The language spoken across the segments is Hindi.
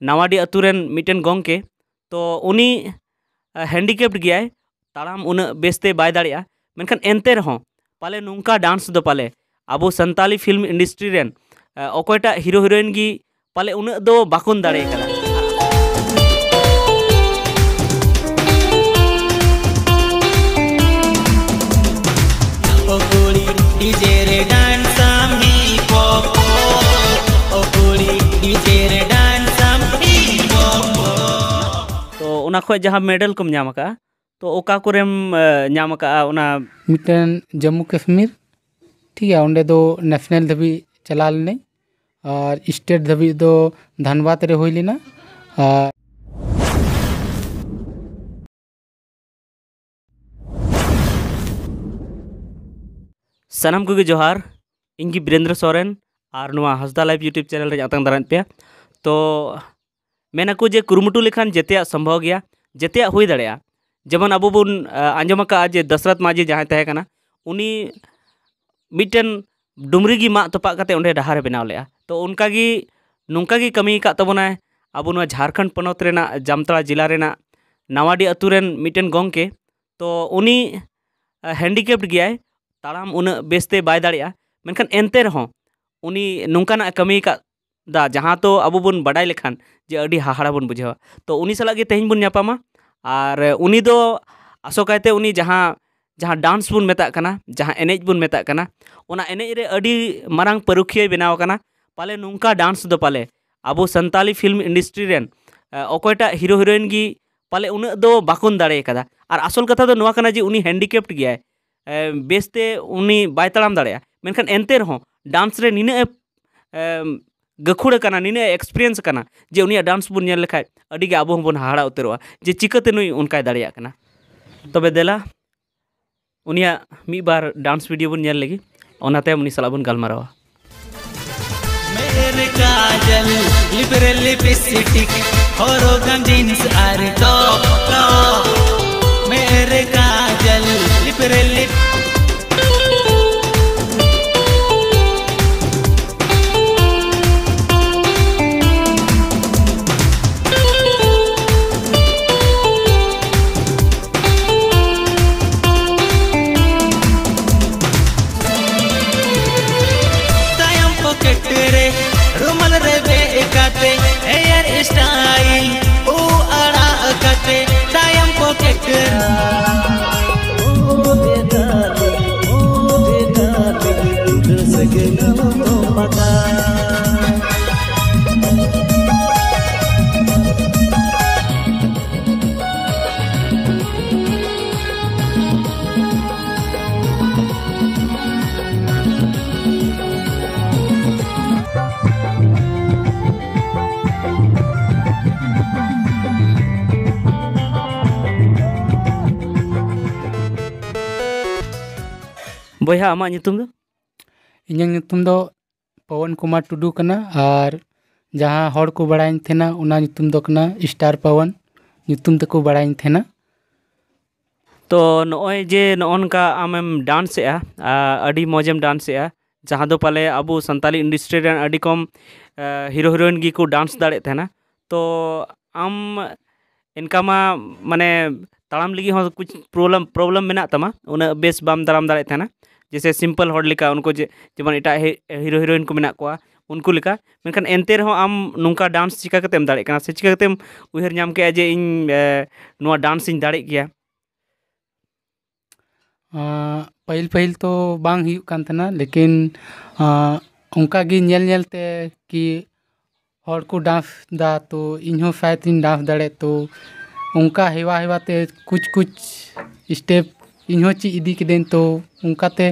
ᱱᱟᱣᱟᱰᱤ ᱟᱛᱩ ᱨᱮᱱ ᱢᱤᱫᱴᱮᱱ ᱜᱚᱝᱠᱮ ᱛᱚ ᱩᱱᱤ ᱦᱮᱱᱰᱤᱠᱮᱯᱴ ᱜᱮᱭᱟᱭ ᱛᱟᱲᱟᱢ ᱩᱱᱟᱹᱜ ᱵᱮᱥᱛᱮ ᱵᱟᱭ ᱫᱟᱲᱮᱭᱟᱜᱼᱟ ᱢᱮᱱᱠᱷᱟᱱ ᱮᱱᱛᱮ ᱨᱮᱦᱚᱸ ᱯᱟᱞᱮ ᱱᱚᱝᱠᱟ ᱰᱟᱱᱥ ᱫᱚ ᱯᱟᱞᱮ ᱟᱵᱚ ᱥᱟᱱᱛᱟᱞᱤ ᱯᱷᱤᱞᱢ ᱤᱱᱰᱟᱥᱴᱨᱤ ᱨᱮᱱ ᱚᱠᱚᱭᱴᱟᱜ ᱦᱤᱨᱳ ᱦᱤᱨᱳᱭᱤᱱ ᱜᱮ ᱯᱟᱞᱮ ᱩᱱᱟᱹᱜ ᱫᱚ ᱵᱟᱠᱚᱱ ᱫᱟᱲᱮ ᱟᱠᱟᱫᱟ DJ ᱚᱱᱟ ᱠᱷᱚᱡ ᱡᱟᱦᱟᱸ ᱢᱮᱰᱮᱞ ᱠᱚᱢ ᱧᱟᱢ ᱟᱠᱟᱜᱼᱟ ᱛᱚ ᱚᱠᱟ ᱠᱚᱨᱮᱢ ᱧᱟᱢ ᱟᱠᱟᱜᱼᱟ ᱚᱱᱟ ᱢᱤᱫᱴᱮᱱ ᱡᱚᱢᱢᱩ ᱠᱟᱥᱢᱤᱨ ᱴᱷᱤᱠ ᱜᱮᱭᱟ ᱚᱸᱰᱮ ᱫᱚ ᱱᱮᱥᱱᱮᱞ ᱫᱷᱟᱹᱵᱤᱡ ᱪᱟᱞᱟᱣ ᱞᱤᱱᱟᱹᱧ ᱟᱨ ᱥᱴᱮᱴ ᱫᱷᱟᱹᱵᱤᱡ ᱫᱚ ᱫᱷᱟᱱᱵᱟᱫ ᱨᱮ ᱦᱩᱭ ᱞᱮᱱᱟ ᱟᱨ ᱥᱟᱱᱟᱢ ᱠᱚᱜᱮ ᱡᱚᱦᱟᱨ ᱤᱧᱜᱮ ᱵᱤᱨᱮᱱᱫᱨᱚ ᱥᱚᱨᱮᱱ ᱟᱨ ᱱᱚᱣᱟ ᱦᱟᱸᱥᱫᱟ ᱞᱟᱭᱤᱵᱽ ᱤᱭᱩᱴᱩᱵᱽ ᱪᱮᱱᱮᱞ ᱨᱮ ᱟᱛᱟᱝ ᱫᱟᱨᱟᱢᱮᱫ ᱯᱮᱭᱟ ᱛᱚ मेनको जे कुरुमुटु लेखान जेत सम्भव गया जेत हो दड़ेया जेमन अब बन आजम जे दशरथ माझी जहाँ तहकना उनी मिटन डुमरी मा तपा तो काते डहारे बनाव लेया तो उनका की नोंका की कमी का तबना तो अब झारखंड पनत जामतला जिला रेना नावाडी अतुरेन मिटन गोंके तो उनी हैंडिकेप्ट गया ताड़ाम उन बेसते बाय दाड़ा मेनखान एनते रहो उनी नोंकाना कमी का दा जहाँ तो अब बन बाढ़ लेखान जे अभी हाहाड़ा बन बुझे तो उन्नी सला तेहन बनपाम और उन्नी दो आसोकायते उन्नी जहाँ जहाँ डांस बन मेता एनेज बन मेता एनेजरे मांग परुखिए बनावना पाले नौका डांस दो पाले अब सानी फिल्म इंडस्ट्री रेन अकोट हिरो हिरोन की पाले उन बाकन दड़ेदा और आसल कथा तो उन्नी हैंडिकेप्ट गए बेसते उन्नी बड़ा मेखान एनते डांस इन गखुड़ करना नीने एक्सपीरियंस करना जे उन डांस बन लेखागे अब हम हाड़ा उतर जे चिकाते नु उन दाड़ा तब देला बार डांस वीडियो बन लगे उन सला बन गलमारा बया आम इन पवन कुमार टुडू और जहाँ हर को बड़ा स्टार पवन तक बड़ा थे तो नोए जे नौनका आम डांसे मजेम डांसे जहाँ पाले अब सानी इंडस्ट्री अभी कम हिरो हिरोइन को डांस दाड़ेना तो आम इनकामा माने तड़ाम लगे कुछ प्रॉब्लम प्रॉब्लम मेना तमा उन बेस बाम दाराम दाड़ेना जैसे सिंपल हॉर लेका उनको जेमन एट हिरो हिरोइन को मेना को उनको लेका मेनखान एनते रहूँ आम नोका डांस चिका कतेम दाड़े कना से चिका कतेम उहेर नाम के जे इन नोआ डांस इन दाड़े किया पहिल पहिल तो बांग हुई कान थना लेकिन उनका गी नेल नेल कि हॉर को डांस दा तो इन शायद इन डांस दाड़े तो उनका हेवा हेवाते कुछ कुछ स्टेप इन चीज ᱤᱫᱤ ᱠᱤᱫᱟᱹᱧ ᱛᱚ ᱚᱱᱠᱟᱛᱮ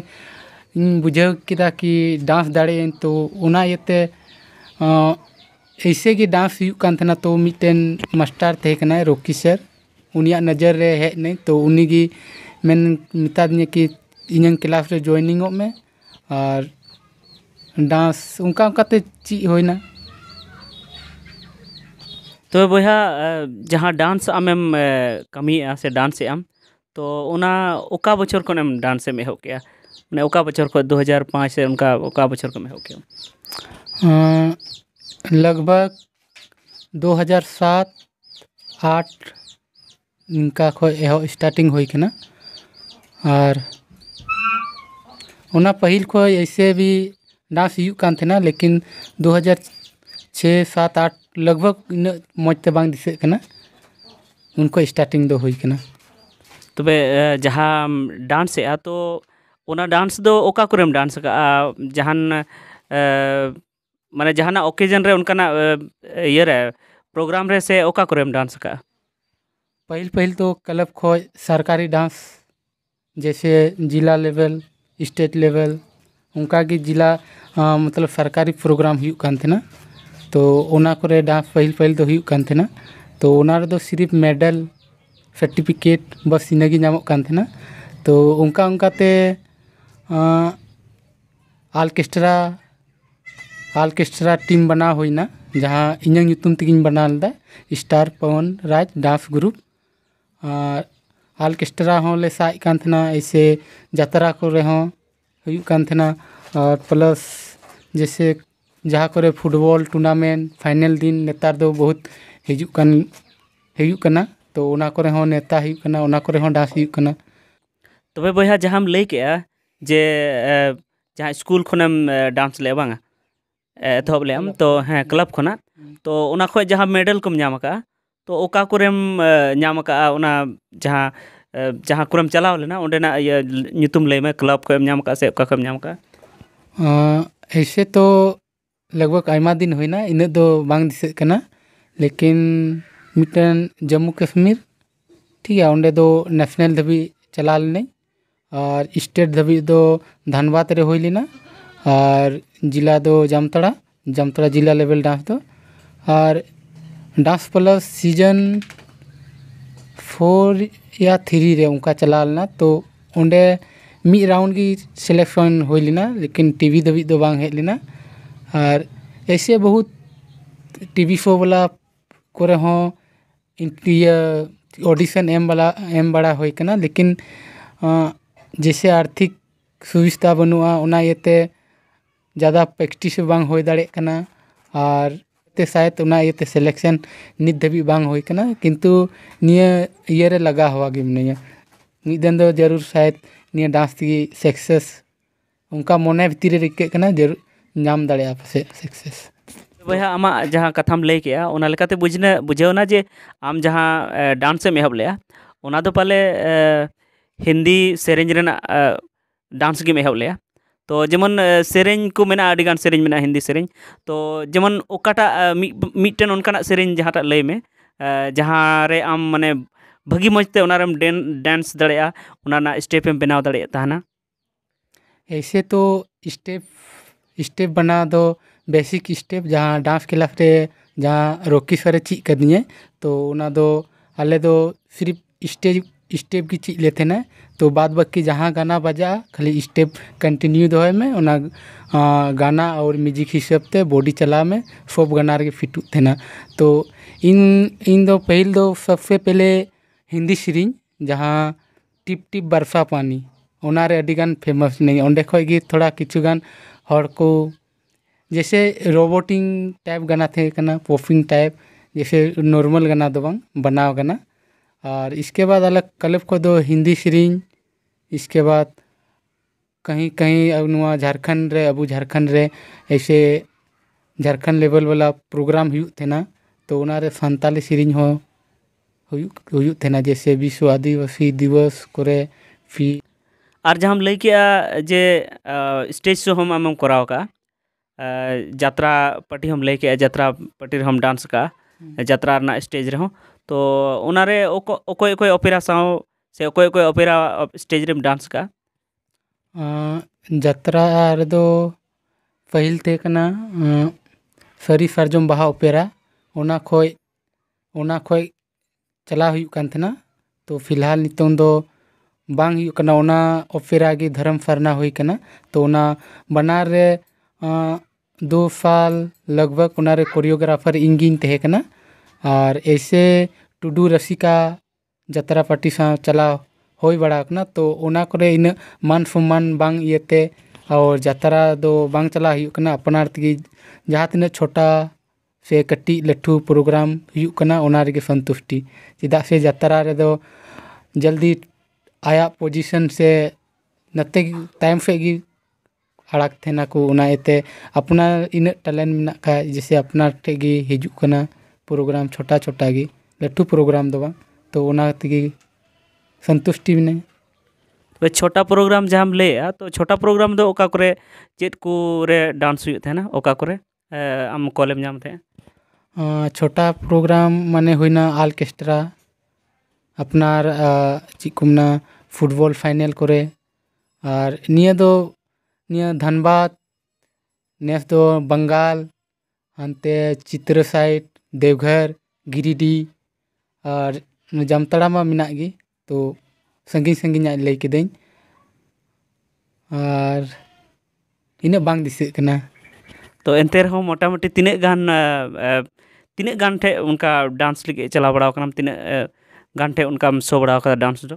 ᱤᱧ ᱵᱩᱡᱷᱟᱹᱣ ᱠᱮᱫᱟ ᱠᱤ ᱰᱟᱱᱥ ᱫᱟᱲᱮᱭᱟᱹᱧ ᱛᱚ ऐसे की डांस हुई तो मिटेन मास्टर थे रोकी सर उनिया नजर रे हे नहीं तो उनगी मेन मता दिया कि इन क्लास रे जॉइनिंग में और डांस उनका उनकाते ची होना तो बया जहाँ डांस आम कमी से डांस आम तो उना ओका बचर को एम डांस से मेहो किया माने ओका बचर को 2005 से उनका ओका बचर को मेहो किया लगभग 2007 आठ इनका को एहो स्टार्टिंग होई के ना और उना पहिल को ऐसे भी डांस यु कान थे ना लेकिन 2006 7 8 लगभग मोजते बांग दिसे के ना उनको स्टार्टिंग दो होई के ना तब जहाँ ᱛᱚᱵᱮ ᱡᱟᱦᱟᱸ ᱰᱟᱱᱥᱮᱜᱼᱟ ᱛᱚ ᱚᱱᱟ ᱰᱟᱱᱥ ᱫᱚ ᱚᱠᱟ ᱠᱚᱨᱮᱢ ᱰᱟᱱᱥ ᱟᱠᱟᱜᱼᱟ ᱡᱟᱦᱟᱱ ओकेजन रे उनका ना ये रे प्रोग्राम रे से ओका कुरेम डांस का पहल पहल तो क्लब खोज सरकारी डांस जैसे जिला लेवल स्टेट लेवल उनका की जिला आ, मतलब सरकारी प्रोग्राम ना तो ओना कोरे डांस पहल पहल तो ना तो ओना तो सिर्फ मेडल सार्टिफिकेट बागी तो उनका उनका ते आलकेस्ट्रा आलकेस्ट्रा टीम बना होना जहाँ इंजुम तक बना लेता star Pawan Raj dance group orchestra हे सजना ऐसे जतरा कोना और प्लस जैसे जहाँ कोरे फुटबॉल टूर्नामेंट फाइनल दिन नेतार दो बहुत हजुकना तो ओना करे हो नेता ही डांस ही करना जहाँ ले जे जहाँ स्कूल खोना डांस ले बांगा तो अब ले हम तो हैं हाँ, क्लब खोना तो जहाँ मेडल कम तो जहाँ जहाँ कुरम लेना उन्हें ना ये न्यूतम ले में क्लब ऐसे तो लगभग आयमा दिन हुई ना इन्हें तो बांग लेकिन मिट्टन जम्मू कश्मीर ठीक है अंडे दो नेशनल धाबी चला लेने और स्टेट धाबी दो धनबाद रे होई लेना और जिला दो जामताड़ा जामताड़ा जिला लेवल डांस दो और डांस प्लस सीजन फोर या थ्री रे उनका चला लेना तो उन्े मी राउंड की सिलेक्शन होई लेना लेकिन टीवी धाबी दो बांग लेना और ऐसे बहुत टीवी शो वाला को हों ऑडिशन एम वाला एम बड़ा होना लेकिन जैसे आर्थिक सुविधा बनूा इते ज़्यादा प्रैक्टिस बांग हो शायद उनते सिलेक्शन नित धाबी बांग होना किंतु नियर लगा हुआ मिनी मिदन तो जरूर शायद निया डांस की सक्सेस उनका मोने भितर रिकेना जरूर नाम दाड़ा पे सक्सेस ᱵᱚᱭᱦᱟ ᱟᱢᱟᱜ ᱡᱟᱦᱟᱸ ᱠᱟᱛᱷᱟᱢ ᱞᱟᱹᱭ ᱠᱮᱜᱼᱟ ᱚᱱᱟ ᱞᱮᱠᱟᱛᱮ ᱵᱩᱡᱷᱱᱟ ᱵᱩᱡᱷᱟᱹᱣᱱᱟ ᱡᱮ ᱟᱢ ᱡᱟᱦᱟᱸ ᱰᱟᱱᱥᱮᱢ ᱮᱦᱚᱵ ᱞᱮᱜᱼᱟ ᱚᱱᱟ ᱫᱚ ᱯᱟᱞᱮ ᱦᱤᱱᱫᱤ ᱥᱮᱨᱮᱧ ᱨᱮᱱᱟᱜ ᱰᱟᱱᱥ ᱜᱮᱢ ᱮᱦᱚᱵ ᱞᱮᱜᱼᱟ ᱛᱚ ᱡᱮᱢᱚᱱ ᱥᱮᱨᱮᱧ ᱠᱚ ᱢᱮᱱᱟᱜᱼᱟ ᱟᱹᱰᱤᱜᱟᱱ ᱥᱮᱨᱮᱧ ᱢᱮᱱᱟᱜᱼᱟ ᱦᱤᱱᱫᱤ ᱥᱮᱨᱮᱧ ᱛᱚ ᱡᱮᱢᱚᱱ ᱚᱠᱟᱴᱟᱜ ᱢᱤᱫᱴᱮᱱ ᱚᱱᱠᱟᱱᱟᱜ ᱥᱮᱨᱮᱧ ᱡᱟᱦᱟᱸᱴᱟᱜ ᱞᱟᱹᱭ ᱢᱮ ᱡᱟᱦᱟᱸᱨᱮ ᱟᱢ ᱢᱟᱱᱮ ᱵᱷᱟᱹᱜᱤ ᱢᱚᱡᱽᱛᱮ ᱚᱱᱟᱨᱮᱢ ᱰᱮᱱᱥ ᱫᱟᱲᱮᱭᱟᱜᱼᱟ ᱚᱱᱟ ᱨᱮᱱᱟᱜ ᱥᱴᱮᱯᱮᱢ ᱵᱮᱱᱟᱣ ᱫᱟᱲᱮᱭᱟᱜ ᱛᱟᱦᱮᱱᱟ ऐसे तो स्टेप स्टेप बना दो बेसिक स्टेप जहाँ डांस क्लास रे जहाँ रोकी सर चीज कदिए तो दो अले दो सिर्फ स्टेज स्टेप की चीज लेते ना तो बाद बाकी जहाँ गाना बजा खाली स्टेप कंटिन्यू दो है में उना गाना और म्यूजिक हिसाब से बॉडी चला में सब गाना के फिट थे ना तो इन इन दो पहल दो सबसे पहले हिंदी सीरीज जहाँ टिप टिप बरसा पानी उनारे अडीगन फेमस नहीं ओंडे खोएगी थोड़ा किचुगन हर को जैसे रोबोटिंग टाइप गाना थे गाना पॉपिंग टाइप जैसे नॉर्मल गाना दो बंग बनाव गाना और इसके बाद अलग कलब को दो हिंदी सीरीज इसके बाद कहीं कहीं अब झारखंड रे अब झारखंड रे ऐसे झारखंड लेवल वाला प्रोग्राम हुई थे तो उनारे सानताली सीरीज हो हुई थे जैसे विश्व आदिवासी दिवस करे फी और जहाँ लैके जे स्टेज शो हम आम कराव का जत्रा पट्टी हम लेके जत्रा पट्टी हम डांस का जत्रा हम्म। रना स्टेज रहो तो उनारे ओको ओको कोई ओपेरा साओ से ओको कोई ओपेरा स्टेज रे डांस का जत्रा आर दो पहिल तेकना सरी सरजम बहा ओपेरा ओना खोई ओना खोई चला हुई कंथना तो फिलहाल नितों दो बांग हुई कना ओपेरा धर्म फरना हुई कना तो ओना बनार दो साल लगभग उनारे कोरियोग्राफर इंगिन तेकना और ऐसे टुडू रसिका जतरा पार्टी सा चला हो बड़ा तो उना करे इन मान सम्मान बांग इयते और जतरा दो बांग चला हुई कना अपना तगी जहाँ तीन छोटा से कटी लट्ठू प्रोग्राम हुई कना उना संतुष्टि चिदा से जतरा रे दो जल्दी आया पोजीशन से नते तायम से अड़क उनाते अपना इन टैलेंट मना खा जैसे अपना हजुना प्रोग्राम छोटा छोटा गी लट्ठू प्रोग्राम दो तो सन्तुष्टि मिना तब छोटा प्रोग्राम जहाँ लै है तो छोटा प्रोग्राम दो प्रोग्रामे चेकूरे डांस होकर आम कॉलेम जाम थे छोटा प्रोग्राम माने होना आलकेस्ट्रा अपना चेक को फुटबॉल फाइनल कोरे और निया दो धनबाद नेक्स्ट दो बंगाल हनते चित्र साइड देवघर गिरिडीह और जामताड़ा में मेना तो संगी संगीन लै कद और इना बांग तो एनते रहे मोटामोटी तीना गान तीना गान ठे उनका डांस लगे चला बड़ा तीना गान ठे उनका शो बड़ा डांस दो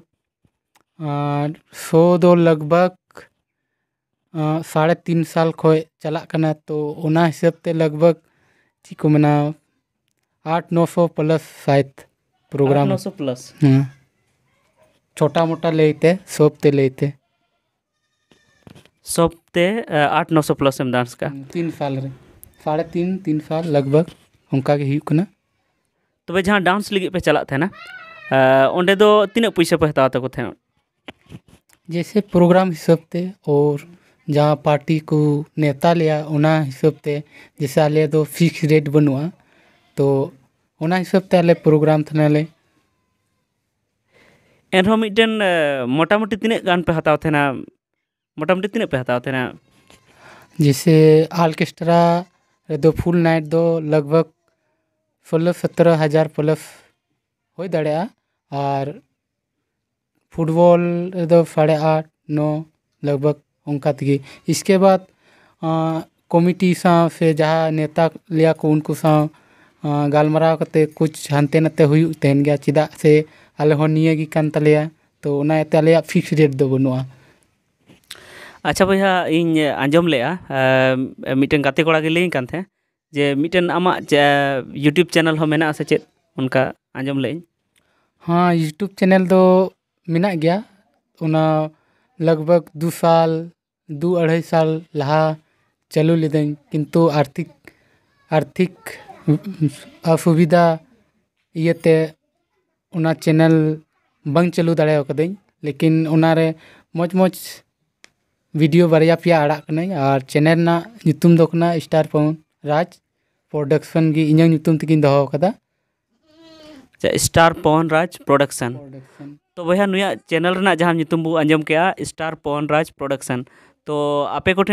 शो दो लगभग साढ़े तीन साल खो चलना तो हिसाब से लगभग ᱛᱮ ᱞᱟᱜᱽᱵᱷᱟᱜᱽ ᱪᱮᱫ आठ नौ सौ प्लस शायद प्रोग्राम नौ सौ प्लस हाँ छोटा मोटा लेते सब ते लेते सब ते आठ नौ सौ प्लस एम डांस का तीन साल रे साढ़े तीन तीन साल लगभग उनका के हुई कुना तो वे जहाँ डांस लगे पे चला थे ना उन्हें तो तीन पैसे पे हता को थे जैसे प्रोग्राम हिसाब से और जहाँ पार्टी को नेता लिया उना हिसाब से जैसे आलिए तो फिक्स रेट बनुआ तो उना हिसाब से आलिए प्रोग्राम थे आलिए एनहो मिटेन मोटामोटी तीन गान पे हताव थे मोटामोटी तीन पे हताव थे जैसे ऑर्केस्ट्रा दो फुल नाइट दो लगभग सोलह सत्रह हजार प्लस हो दड़ा और फुटबॉल दो साढ़े आठ नौ लगभग इसके बाद कमिटी से जहाँ नेता लिया को उनको गालमारा करते कुछ हनते नते हुए चेदा से अलहन तलिया तो अलग फिक्स रेट तो बनुआ अच्छा बया हाँ, इन आजम लेटन गाते कड़ा के जे मिटन आम यूट्यूब चैनल हो मेना से चेत उनका आजम ले हाँ यूट्यूब चैनल तो मेना गया लगभग दो साल दू अढ़ाई साल लहा चलू लिदे किंतु आर्थिक आर्थिक असुविधा इते चैनल बंग चलू दाकद लेकिन उनारे मज मज वीडियो बारे पे आड़ कहीं और चैनल ना स्टार फोन राज प्रोडक्शन की इन तक दोकता स्टार पवन राज प्रोडक्शन तो बहुत नुया चैनल जहां आजम के स्टार पवन राज प्रोडक्शन तो तो आपे को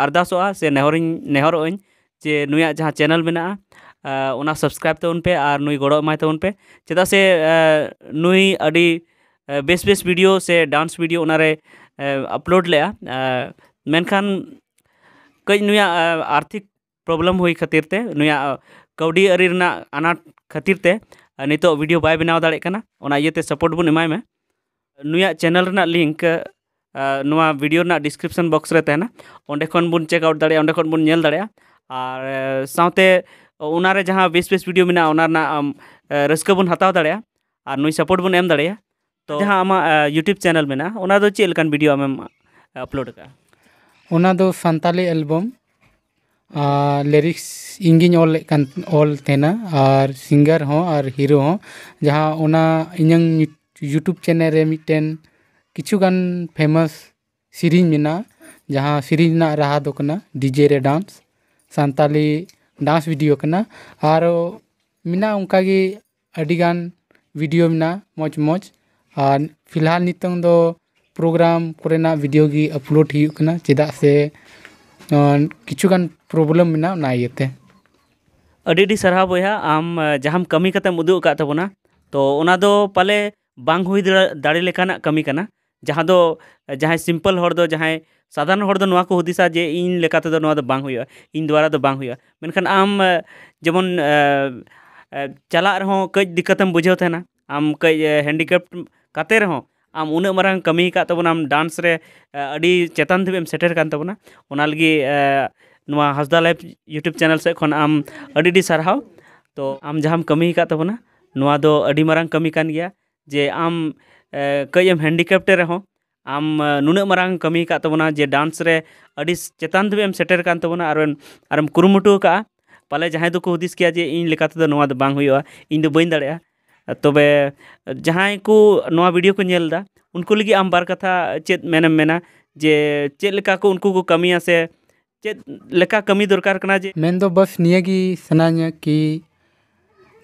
अरदास से जे चे जहाँ चैनल में ना सब्सक्राइब तबन तो पे और नु गए तबन तो पे चेदा से नुई अभी बेस बेस वीडियो से डांस वीडियो अपलोड लेखान कई नु आर्थिक प्रॉब्लम हुई खातिर ते कौड़ी आरी अनाट खातिर ते नित तो वीडियो बै बना दाते सपोर्ट बन एमाय में नुया चैनल लिंक वीडियो ना डिस्क्रिप्शन बॉक्स रहता है ना उन्हें बुन बुन नियल दरे आर उनारे जहाँ बेस बेस वीडियो मिना उनार ना रिस्क बुन हताव सपोर्ट बुन एम दरे तो, तो यूट्यूब चैनल में ना उन्हें तो चेल कन वीडियो अमें अपलोड का उन्हें तो लिरिक्स इंगिन ऑल कन और सिंगर हो और हीरो हो जहाँ उन्हें यूट्यूब चैनल रे किचुगान फेमस सीरीज मेना जहाँ सीरीज रहा दो कना डीजे रे डांस सानताली डांस वीडियो कना और मेना उनकागी अडीगान वीडियो मेना मज मज और फिलहाल नितंग दो प्रोग्राम कोरेना वीडियो गी अपलोड हियु कना चेदा से किचुगान प्रॉब्लम मेना नायते अडी डी सरहा बोया आम जहां कमी कतम उदुक का तो उना पले बांग हुई दाड़ी लेखाना कमी कना ᱡᱟᱦᱟᱸ ᱫᱚ ᱡᱟᱦᱟᱸᱭ ᱥᱤᱢᱯᱚᱞ ᱦᱚᱲ ᱫᱚ ᱡᱟᱦᱟᱸᱭ ᱥᱟᱫᱷᱟᱨᱚᱱ ᱦᱚᱲ ᱫᱚ ᱱᱚᱣᱟ ᱠᱚ ᱦᱩᱫᱤᱥᱟ ᱡᱮ ᱤᱧ ᱞᱮᱠᱟ ᱛᱮᱫᱚ ᱱᱚᱣᱟ ᱫᱚ ᱵᱟᱝ ᱦᱩᱭᱩᱜᱼᱟ ᱤᱧ ᱫᱚᱣᱟᱨᱟ ᱫᱚ ᱵᱟᱝ ᱦᱩᱭᱩᱜᱼᱟ ᱢᱮᱱᱠᱷᱟᱱ ᱟᱢ ᱡᱮᱢᱚᱱ ᱪᱟᱞᱟᱜ ᱨᱮᱦᱚᱸ ᱠᱟᱹᱡ ᱫᱤᱠᱠᱟᱛᱮᱢ ᱵᱩᱡᱷᱟᱹᱣ ᱛᱟᱦᱮᱱᱟ ᱟᱢ ᱠᱟᱹᱡ ᱦᱮᱱᱰᱤᱠᱮᱯᱴ ᱠᱟᱛᱮ ᱨᱮᱦᱚᱸ ᱟᱢ ᱩᱱᱟᱹᱜ ᱢᱟᱨᱟᱝ ᱠᱟᱹᱢᱤ ᱟᱠᱟᱫ ᱛᱟᱵᱚᱱᱟ ᱟᱢ ᱰᱟᱱᱥ ᱨᱮ ᱟᱹᱰᱤ ᱪᱮᱛᱟᱱ ᱫᱷᱟᱹᱵᱤᱡ ᱮᱢ ᱥᱮᱴᱮᱨ ᱟᱠᱟᱱ ᱛᱟᱵᱚᱱᱟ ᱚᱱᱟ ᱞᱟᱹᱜᱤᱫ ᱱᱚᱣᱟ ᱦᱟᱸᱥᱫᱟ ᱞᱟᱭᱤᱯᱷ ᱤᱭᱩᱴᱩᱵᱽ ᱪᱮᱱᱮᱞ ᱥᱮᱫ ᱠᱷᱚᱱ ᱟᱢ ᱟᱹᱰᱤ ᱟᱹᱰᱤ ᱥᱟᱨᱦᱟᱣ ᱛᱚ ᱟᱢ ᱡᱟᱦᱟᱸᱢ ᱠᱟᱹᱢᱤ ᱟᱠᱟᱫ ᱛᱟᱵᱚᱱᱟ ᱱᱚᱣᱟ ᱫᱚ ᱟᱹᱰᱤ ᱢᱟᱨᱟᱝ ᱠᱟᱹᱢᱤ ᱠᱟᱱ ᱜᱮᱭᱟ ᱡᱮ ᱟᱢ कई एम हेंडिकेप्टे रहा आम नुना मांग कमी तबना तो जे डांस रे चतान धुब एम सेटेर और आरम का तो पाले जहाँ दो हदीस के जे इन तो बांग बन दड़ा तब जहाँ को वीडियो को नेलदा उनको लगे आम बार कथा चेत मेनम मेना जे चेका को उनको को कमी से चेका कमी दरकार जे मैं तो बस नियेगी सना कि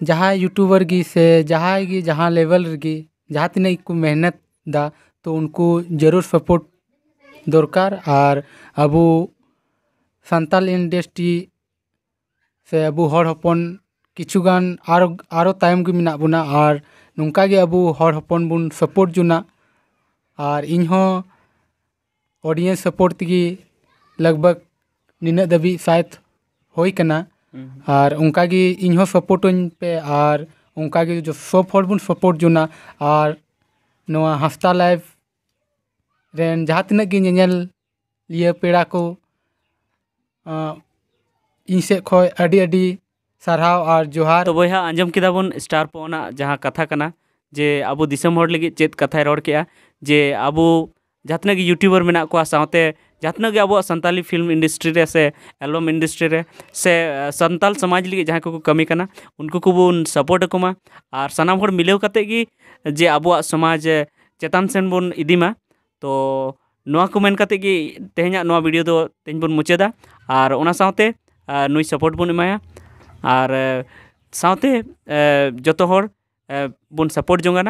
जहाँ यूट्यूबर से जहाँ की लेवल जहाँ तक को मेहनत दा तो उनको जरूर सपोर्ट दरकार और अब सान इंडस्ट्री से अब हपन किचुगान आरो आरो की मना बुना और नौका अब हपन बन सपोर्ट जुना और इनहो ऑडियंस सपोर्ट की लगभग नीना दबी शायद होना और हम्म। उनका सपोर्ट पे और उनका जो सपोर्ट बन सपोर्ट जो और हस्ता लाइफ रेन जहाँ तक लिया पेड़ा को इन सब खी सारा और जोहार तो बहा आजम के बन स्टार पोना जहाँ कथा कर जे अब चेत कथा रोड के जे अबू जहाँ तक यूट्यूबर मे साथ जहाँ तक अब सानी फिल्म इंडस्ट्री से एलबम इंडस्ट्री से सानाल समाज लगे जहाँ को कमी करना उनको को बन सपोर्ट को और सामान मिलव कत जे अब समाज चतान सेन बन इदीमा तो तेहना भिडियो तो तेज बन मुचादा और उनते नई सपोर्ट बन एमाय और जो हर बन सपोर्ट